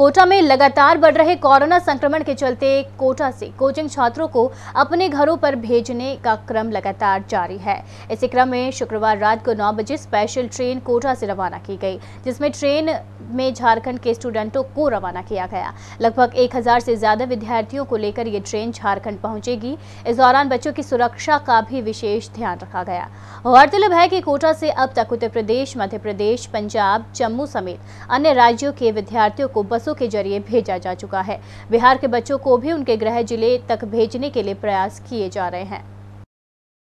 कोटा में लगातार बढ़ रहे कोरोना संक्रमण के चलते कोटा से कोचिंग छात्रों को अपने घरों पर भेजने का क्रम लगातार जारी है इसी क्रम में शुक्रवार रात को 9 बजे स्पेशल ट्रेन कोटा से रवाना की गई जिसमें ट्रेन में झारखंड के स्टूडेंटों को रवाना किया गया लगभग 1000 से ज्यादा विद्यार्थियों को लेकर ये ट्रेन झारखंड पहुंचेगी इस दौरान बच्चों की सुरक्षा का भी विशेष ध्यान रखा गया गौरतलब है कि कोटा से अब तक उत्तर प्रदेश मध्य प्रदेश पंजाब जम्मू समेत अन्य राज्यों के विद्यार्थियों को बसों बसों के जरिए भेजा जा चुका है बिहार के बच्चों को भी उनके गृह जिले तक भेजने के लिए प्रयास किए जा रहे हैं